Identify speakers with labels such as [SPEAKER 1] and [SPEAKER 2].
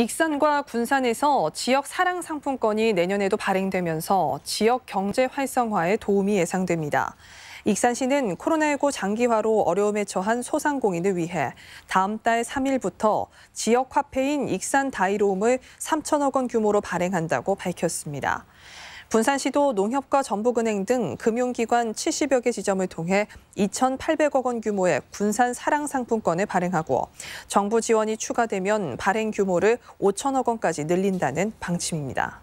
[SPEAKER 1] 익산과 군산에서 지역 사랑 상품권이 내년에도 발행되면서 지역 경제 활성화에 도움이 예상됩니다. 익산시는 코로나19 장기화로 어려움에 처한 소상공인을 위해 다음 달 3일부터 지역 화폐인 익산 다이로움을 3천억 원 규모로 발행한다고 밝혔습니다. 분산시도 농협과 전북은행 등 금융기관 70여 개 지점을 통해 2,800억 원 규모의 군산 사랑 상품권을 발행하고 정부 지원이 추가되면 발행 규모를 5천억 원까지 늘린다는 방침입니다.